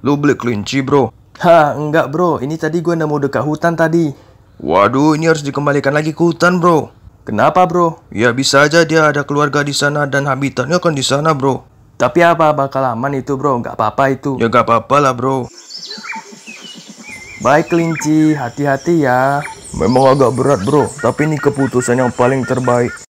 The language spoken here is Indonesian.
Lu beli kelinci bro? Ha, enggak bro. Ini tadi gue nemu dekat hutan tadi. Waduh, ini harus dikembalikan lagi ke hutan bro. Kenapa bro? Ya bisa aja dia ada keluarga di sana dan habitatnya kan di sana bro. Tapi apa bakal aman itu bro? Gak apa-apa itu. Ya gak apa-apa lah bro. Baik kelinci, hati-hati ya. Memang agak berat bro, tapi ini keputusan yang paling terbaik.